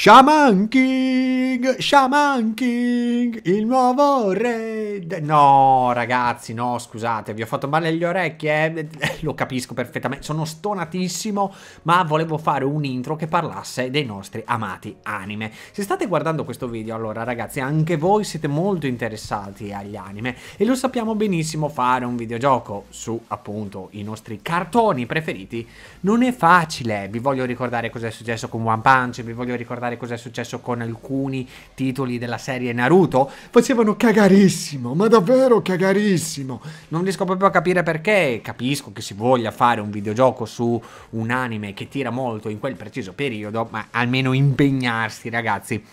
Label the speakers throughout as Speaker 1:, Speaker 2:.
Speaker 1: Shaman King, Shaman King, il nuovo re. No, ragazzi, no, scusate, vi ho fatto male le orecchie. Eh? Lo capisco perfettamente. Sono stonatissimo, ma volevo fare un intro che parlasse dei nostri amati anime. Se state guardando questo video, allora, ragazzi, anche voi siete molto interessati agli anime e lo sappiamo benissimo fare un videogioco su appunto i nostri cartoni preferiti. Non è facile. Vi voglio ricordare cosa è successo con One Punch, vi voglio ricordare cos'è successo con alcuni titoli della serie Naruto, facevano cagarissimo, ma davvero cagarissimo. Non riesco proprio a capire perché, capisco che si voglia fare un videogioco su un anime che tira molto in quel preciso periodo, ma almeno impegnarsi ragazzi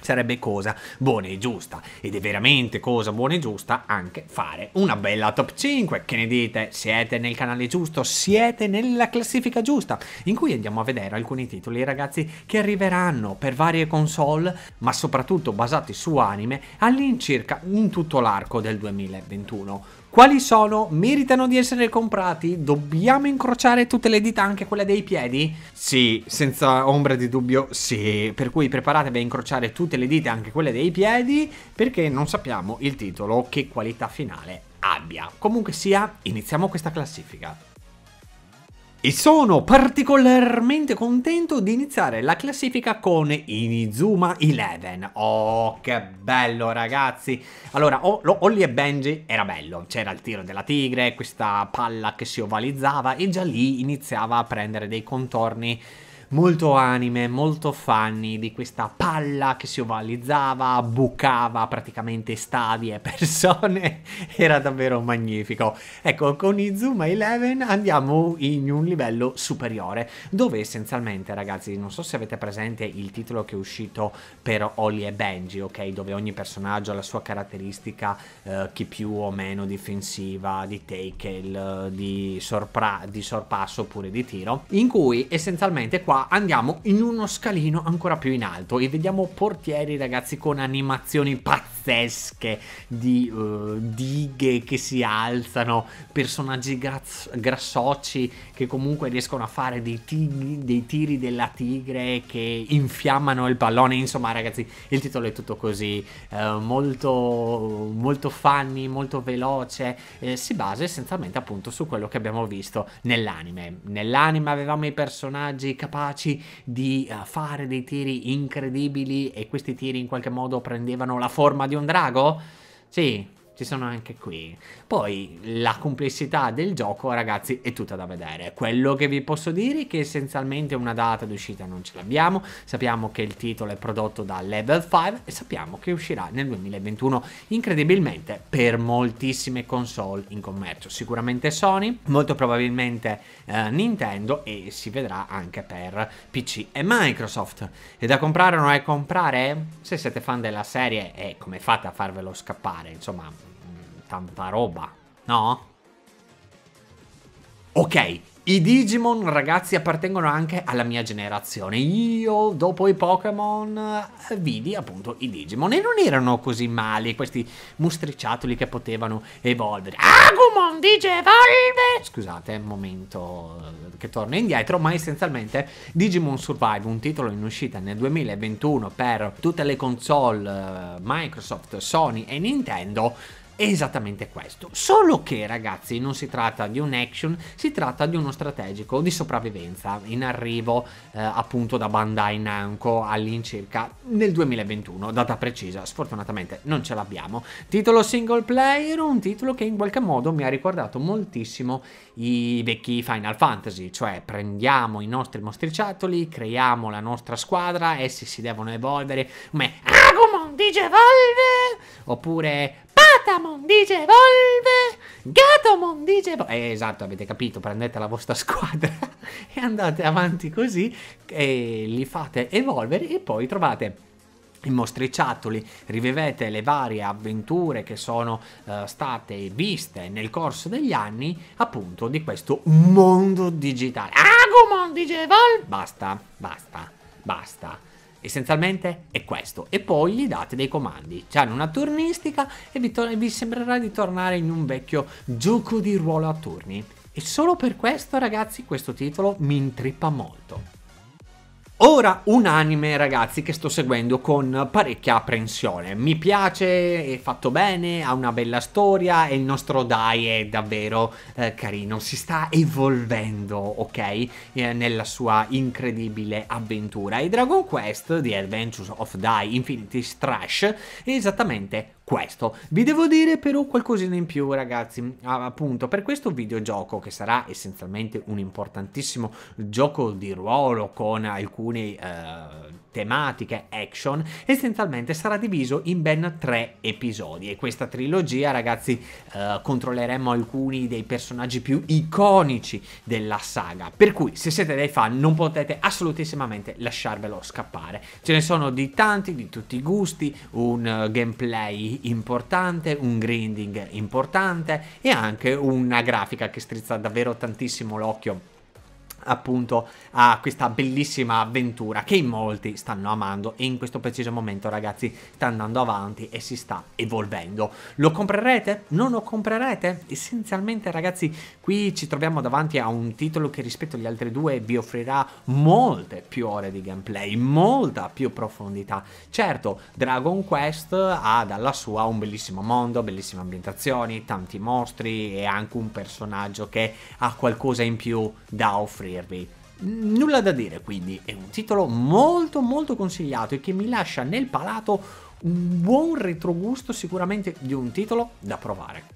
Speaker 1: sarebbe cosa buona e giusta ed è veramente cosa buona e giusta anche fare una bella top 5 che ne dite siete nel canale giusto siete nella classifica giusta in cui andiamo a vedere alcuni titoli ragazzi che arriveranno per varie console ma soprattutto basati su anime all'incirca in tutto l'arco del 2021 quali sono? Meritano di essere comprati? Dobbiamo incrociare tutte le dita, anche quelle dei piedi? Sì, senza ombra di dubbio, sì. Per cui preparatevi a incrociare tutte tutte le dita, anche quelle dei piedi, perché non sappiamo il titolo che qualità finale abbia. Comunque sia, iniziamo questa classifica. E sono particolarmente contento di iniziare la classifica con Inizuma 11. Oh, che bello ragazzi! Allora, oh, e Benji era bello. C'era il tiro della tigre, questa palla che si ovalizzava e già lì iniziava a prendere dei contorni molto anime, molto fanny di questa palla che si ovalizzava, bucava praticamente stadi e persone, era davvero magnifico. Ecco, con Izuma 11 andiamo in un livello superiore, dove essenzialmente ragazzi, non so se avete presente il titolo che è uscito per Oli e Benji, ok? Dove ogni personaggio ha la sua caratteristica, eh, chi più o meno difensiva, di tackle, eh, di, sorpra- di sorpasso oppure di tiro, in cui essenzialmente qua qua andiamo in uno scalino ancora più in alto e vediamo portieri ragazzi con animazioni pazze pazzesche di uh, dighe che si alzano, personaggi graz- grassoci che comunque riescono a fare dei, tig- dei tiri della tigre che infiammano il pallone. Insomma, ragazzi, il titolo è tutto così, eh, molto, molto funny, molto veloce. Eh, si basa essenzialmente appunto su quello che abbiamo visto nell'anime. Nell'anime avevamo i personaggi capaci di uh, fare dei tiri incredibili e questi tiri in qualche modo prendevano la forma di di un drago? Sì ci sono anche qui. Poi la complessità del gioco, ragazzi, è tutta da vedere. Quello che vi posso dire è che essenzialmente una data d'uscita non ce l'abbiamo. Sappiamo che il titolo è prodotto da Level 5 e sappiamo che uscirà nel 2021 incredibilmente per moltissime console in commercio. Sicuramente Sony, molto probabilmente eh, Nintendo e si vedrà anche per PC e Microsoft. E da comprare o non è comprare? Se siete fan della serie e come fate a farvelo scappare, insomma tanta roba, no? Ok, i Digimon ragazzi appartengono anche alla mia generazione. Io dopo i Pokémon eh, vidi appunto i Digimon e non erano così mali questi mostricciatoli che potevano evolvere. Agumon dice evolve! Scusate, è un momento eh, che torno indietro, ma essenzialmente Digimon Survive, un titolo in uscita nel 2021 per tutte le console eh, Microsoft, Sony e Nintendo, esattamente questo. Solo che ragazzi non si tratta di un action, si tratta di uno strategico di sopravvivenza in arrivo eh, appunto da Bandai Namco all'incirca nel 2021, data precisa, sfortunatamente non ce l'abbiamo. Titolo single player, un titolo che in qualche modo mi ha ricordato moltissimo i vecchi Final Fantasy, cioè prendiamo i nostri mostriciattoli, creiamo la nostra squadra, essi si devono evolvere come Agumon dice evolve oppure Gatamon dice volve, Gatamon dice volve. Eh, esatto, avete capito, prendete la vostra squadra e andate avanti così, e li fate evolvere e poi trovate i mostriciattoli, rivivete le varie avventure che sono uh, state viste nel corso degli anni appunto di questo mondo digitale. Agumon dice volve, basta, basta, basta. Essenzialmente è questo. E poi gli date dei comandi. C'hanno una turnistica e vi, to- vi sembrerà di tornare in un vecchio gioco di ruolo a turni. E solo per questo, ragazzi, questo titolo mi intrippa molto. Ora un anime ragazzi che sto seguendo con parecchia apprensione, mi piace, è fatto bene, ha una bella storia e il nostro Dai è davvero eh, carino, si sta evolvendo ok eh, nella sua incredibile avventura e Dragon Quest The Adventures of Dai Infinity Strash è esattamente questo. Vi devo dire però qualcosina in più ragazzi, ah, appunto per questo videogioco che sarà essenzialmente un importantissimo gioco di ruolo con alcune eh, tematiche action, essenzialmente sarà diviso in ben tre episodi e questa trilogia ragazzi eh, controlleremo alcuni dei personaggi più iconici della saga, per cui se siete dei fan non potete assolutissimamente lasciarvelo scappare, ce ne sono di tanti, di tutti i gusti, un eh, gameplay importante, un grinding importante e anche una grafica che strizza davvero tantissimo l'occhio appunto a questa bellissima avventura che in molti stanno amando e in questo preciso momento ragazzi sta andando avanti e si sta evolvendo. Lo comprerete? Non lo comprerete? Essenzialmente ragazzi qui ci troviamo davanti a un titolo che rispetto agli altri due vi offrirà molte più ore di gameplay, molta più profondità. Certo, Dragon Quest ha dalla sua un bellissimo mondo, bellissime ambientazioni, tanti mostri e anche un personaggio che ha qualcosa in più da offrire dirvi. Nulla da dire quindi, è un titolo molto molto consigliato e che mi lascia nel palato un buon retrogusto sicuramente di un titolo da provare.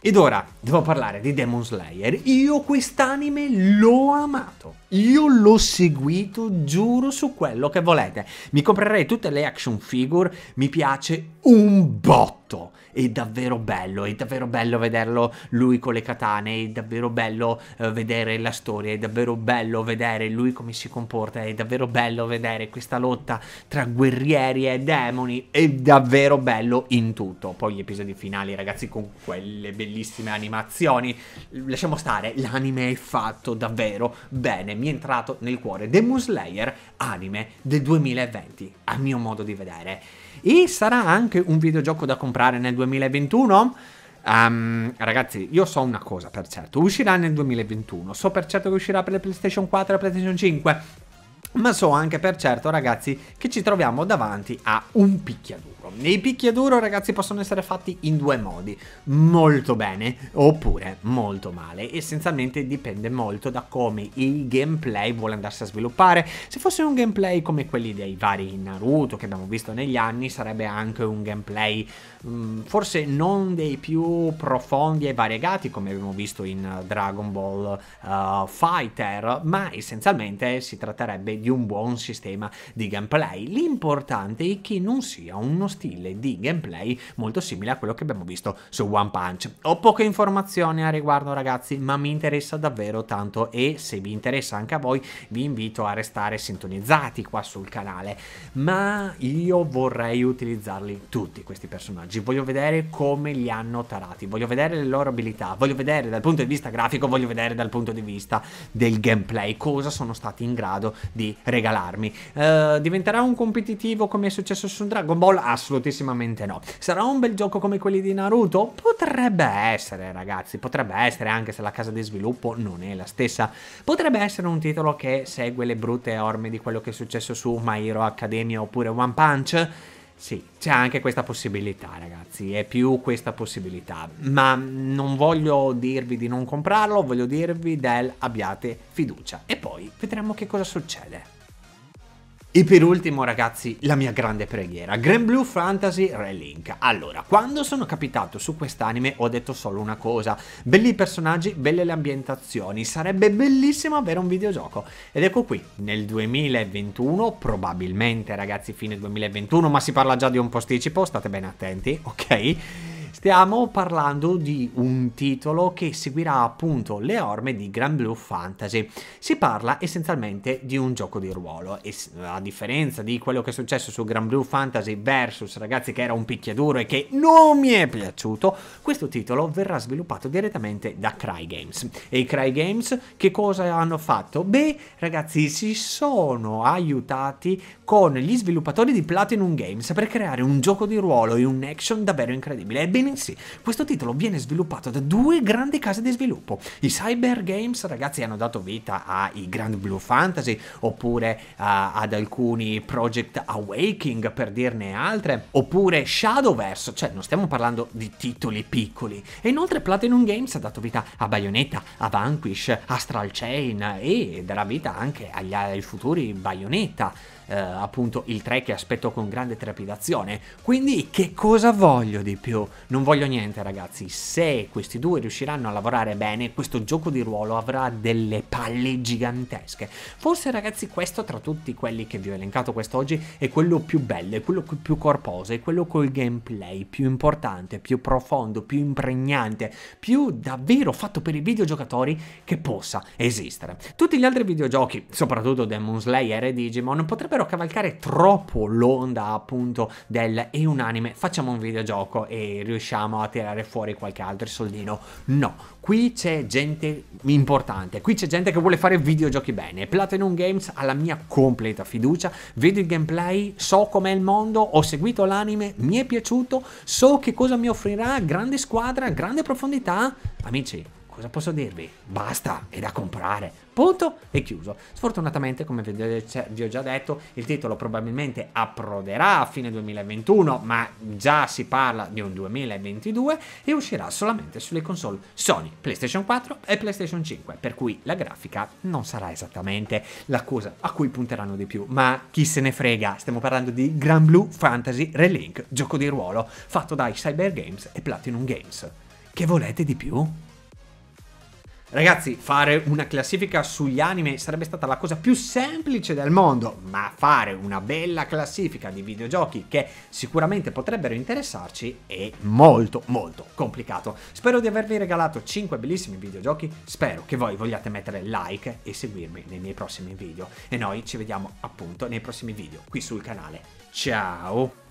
Speaker 1: Ed ora devo parlare di Demon Slayer. Io quest'anime l'ho amato. Io l'ho seguito, giuro su quello che volete. Mi comprerei tutte le action figure, mi piace un botto fatto. È davvero bello, è davvero bello vederlo lui con le katane, è davvero bello eh, vedere la storia, è davvero bello vedere lui come si comporta, è davvero bello vedere questa lotta tra guerrieri e demoni, è davvero bello in tutto. Poi gli episodi finali, ragazzi, con quelle bellissime animazioni, lasciamo stare, l'anime è fatto davvero bene, mi è entrato nel cuore. Demon Slayer anime del 2020, a mio modo di vedere. E sarà anche un videogioco da comprare comprare nel 2021? Um, ehm, ragazzi, io so una cosa per certo, uscirà nel 2021, so per certo che uscirà per le PlayStation 4 e la PlayStation 5, ma so anche per certo, ragazzi, che ci troviamo davanti a un picchiaduro d'oro. I picchi ragazzi, possono essere fatti in due modi: molto bene oppure molto male. Essenzialmente dipende molto da come il gameplay vuole andarsi a sviluppare. Se fosse un gameplay come quelli dei vari Naruto che abbiamo visto negli anni, sarebbe anche un gameplay mh, mm, forse non dei più profondi e variegati come abbiamo visto in Dragon Ball uh, Fighter, ma essenzialmente si tratterebbe di un buon sistema di gameplay. L'importante è che non sia uno stile di gameplay molto simile a quello che abbiamo visto su One Punch. Ho poche informazioni a riguardo ragazzi, ma mi interessa davvero tanto e se vi interessa anche a voi vi invito a restare sintonizzati qua sul canale, ma io vorrei utilizzarli tutti questi personaggi, voglio vedere come li hanno tarati, voglio vedere le loro abilità, voglio vedere dal punto di vista grafico, voglio vedere dal punto di vista del gameplay cosa sono stati in grado di regalarmi. Uh, diventerà un competitivo come è successo su Dragon Ball? Assolutamente Assolutissimamente no. Sarà un bel gioco come quelli di Naruto? Potrebbe essere, ragazzi, potrebbe essere, anche se la casa di sviluppo non è la stessa. Potrebbe essere un titolo che segue le brutte orme di quello che è successo su My Hero Academia oppure One Punch. Sì, c'è anche questa possibilità, ragazzi, è più questa possibilità. Ma non voglio dirvi di non comprarlo, voglio dirvi del abbiate fiducia. E poi vedremo che cosa succede. E per ultimo ragazzi la mia grande preghiera, Grand Blue Fantasy Relink. Allora, quando sono capitato su quest'anime ho detto solo una cosa, belli i personaggi, belle le ambientazioni, sarebbe bellissimo avere un videogioco. Ed ecco qui, nel 2021, probabilmente ragazzi fine 2021, ma si parla già di un posticipo, state ben attenti, ok? Stiamo parlando di un titolo che seguirà appunto le orme di Grand Blue Fantasy. Si parla essenzialmente di un gioco di ruolo e a differenza di quello che è successo su Grand Blue Fantasy Versus, ragazzi, che era un picchiaduro e che non mi è piaciuto, questo titolo verrà sviluppato direttamente da Cry Games. E i Cry Games che cosa hanno fatto? Beh, ragazzi, si sono aiutati con gli sviluppatori di Platinum Games per creare un gioco di ruolo e un action davvero incredibile. Ebbene, bensì questo titolo viene sviluppato da due grandi case di sviluppo. I Cyber Games, ragazzi, hanno dato vita ai Grand Blue Fantasy oppure uh, ad alcuni Project Awaking per dirne altre, oppure Shadowverse, cioè non stiamo parlando di titoli piccoli. E inoltre Platinum Games ha dato vita a Bayonetta, a Vanquish, Astral Chain e darà vita anche agli, ai futuri Bayonetta eh, appunto il 3 che aspetto con grande trepidazione. Quindi che cosa voglio di più? Non voglio niente ragazzi, se questi due riusciranno a lavorare bene questo gioco di ruolo avrà delle palle gigantesche. Forse ragazzi questo tra tutti quelli che vi ho elencato quest'oggi è quello più bello, è quello più corposo, è quello col gameplay più importante, più profondo, più impregnante, più davvero fatto per i videogiocatori che possa esistere. Tutti gli altri videogiochi, soprattutto Demon Slayer e Digimon, potrebbero vorrebbero cavalcare troppo l'onda appunto del è un anime, facciamo un videogioco e riusciamo a tirare fuori qualche altro soldino. No, qui c'è gente importante, qui c'è gente che vuole fare videogiochi bene. Platinum Games ha la mia completa fiducia, vedo il gameplay, so com'è il mondo, ho seguito l'anime, mi è piaciuto, so che cosa mi offrirà, grande squadra, grande profondità. Amici, cosa posso dirvi? Basta, è da comprare. Punto e chiuso. Sfortunatamente, come vi ho già detto, il titolo probabilmente approderà a fine 2021, ma già si parla di un 2022 e uscirà solamente sulle console Sony, PlayStation 4 e PlayStation 5, per cui la grafica non sarà esattamente la cosa a cui punteranno di più, ma chi se ne frega, stiamo parlando di Grand Blue Fantasy Relink, gioco di ruolo fatto dai Cyber Games e Platinum Games. Che volete di più? Ragazzi, fare una classifica sugli anime sarebbe stata la cosa più semplice del mondo, ma fare una bella classifica di videogiochi che sicuramente potrebbero interessarci è molto molto complicato. Spero di avervi regalato 5 bellissimi videogiochi, spero che voi vogliate mettere like e seguirmi nei miei prossimi video. E noi ci vediamo appunto nei prossimi video qui sul canale. Ciao!